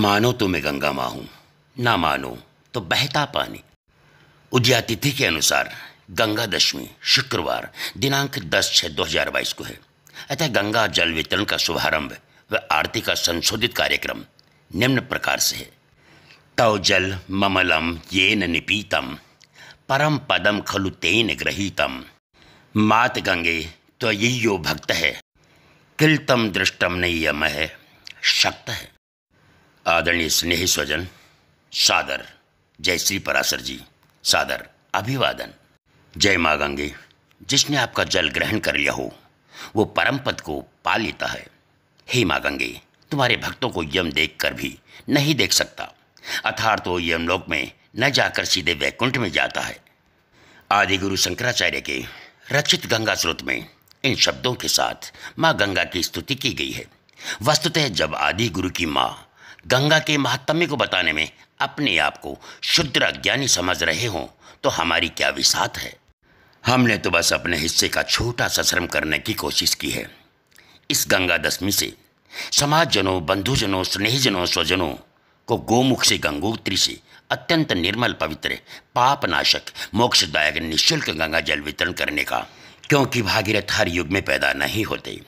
मानो तो मैं गंगा माँ हूं ना मानो तो बहता पानी उद्या तिथि के अनुसार गंगा दशमी शुक्रवार दिनांक 10 छः 2022 को है अतः गंगा जल वितरण का शुभारंभ व आरती का संशोधित कार्यक्रम निम्न प्रकार से है तव जल ममलम येन निपीतम परम पदम खलु तेन गृहीतम मात गंगे तो यो भक्त है किल तम दृष्टम यम है शक्त है आदरणीय स्नेही स्वजन सादर जय श्री पराशर जी सादर अभिवादन जय माँ गंगे जिसने आपका जल ग्रहण कर लिया हो वो परम पद को पा लेता है हे माँ गंगे तुम्हारे भक्तों को यम देख कर भी नहीं देख सकता अर्थात वो यमलोक में न जाकर सीधे वैकुंठ में जाता है आदि गुरु शंकराचार्य के रचित गंगा स्रोत में इन शब्दों के साथ माँ गंगा की स्तुति की गई है वस्तुतः जब आदि गुरु की माँ गंगा के महात्म्य को बताने में अपने आप को शुद्र अज्ञानी समझ रहे हों तो हमारी क्या विसात है हमने तो बस अपने हिस्से का छोटा सा श्रम करने की कोशिश की है इस गंगा दशमी से समाजजनों बंधुजनों स्नेहजनों स्वजनों को गोमुख से गंगोत्री से अत्यंत निर्मल पवित्र पापनाशक मोक्षदायक निःशुल्क गंगा जल वितरण करने का क्योंकि भागीरथ हर युग में पैदा नहीं होते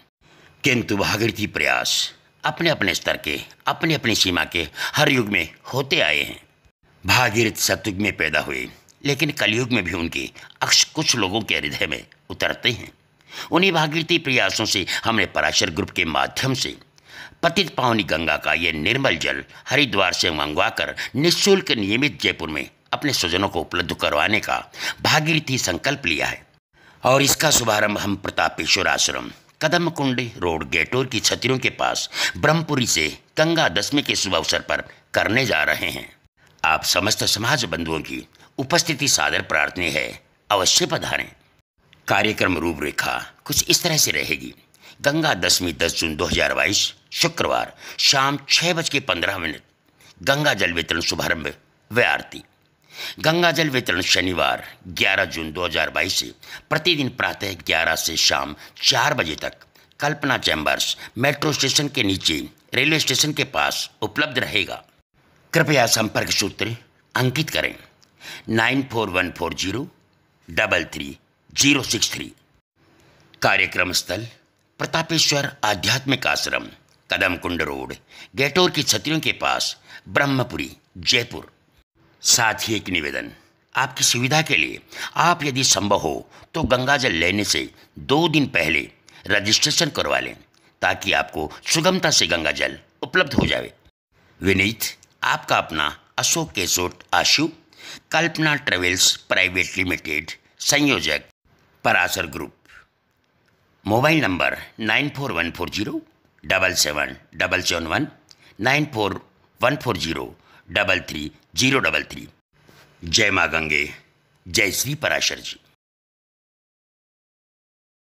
किंतु भागीरथी प्रयास अपने अपने स्तर के अपनी अपनी सीमा के हर युग में होते आए हैं भागीरथ सतयुग में पैदा हुए लेकिन कलयुग में भी उनके अक्ष कुछ लोगों के हृदय में उतरते हैं उन्हीं भागीरथी प्रयासों से हमने पराशर ग्रुप के माध्यम से पतित पावनी गंगा का यह निर्मल जल हरिद्वार से मंगवाकर निःशुल्क नियमित जयपुर में अपने स्वजनों को उपलब्ध करवाने का भागीरथी संकल्प लिया है और इसका शुभारंभ हम प्रतापेश्वर आश्रम कदम कुंडी रोड गेटोर की छतरियों के पास ब्रह्मपुरी से गंगा दशमी के शुभ अवसर पर करने जा रहे हैं आप समस्त समाज बंधुओं की उपस्थिति सादर प्रार्थनी है अवश्य पधारें कार्यक्रम रूपरेखा कुछ इस तरह से रहेगी गंगा दशमी दस जून 2022 शुक्रवार शाम छः बज के पंद्रह मिनट गंगा जल वितरण शुभारंभ व आरती गंगा जल वितरण शनिवार 11 जून 2022 से प्रतिदिन प्रातः 11 से शाम 4 बजे तक कल्पना चैम्बर्स मेट्रो स्टेशन के नीचे रेलवे स्टेशन के पास उपलब्ध रहेगा कृपया संपर्क सूत्र अंकित करें nine four one four zero double three zero six three कार्यक्रम स्थल प्रतापेश्वर आध्यात्मिक आश्रम कदम कुंड रोड गेटोर की छतरियों के पास ब्रह्मपुरी जयपुर साथ ही एक निवेदन आपकी सुविधा के लिए आप यदि संभव हो तो गंगा जल लेने से दो दिन पहले रजिस्ट्रेशन करवा लें ताकि आपको सुगमता से गंगा जल उपलब्ध हो जाए विनीत आपका अपना Ashok Kesot Ashu Kalpana travels private limited संयोजक Parashar group mobile number nine four one four zero double seven double seven one nine four one four zero double three zero double three जय माँ गंगे जय श्री पराशर जी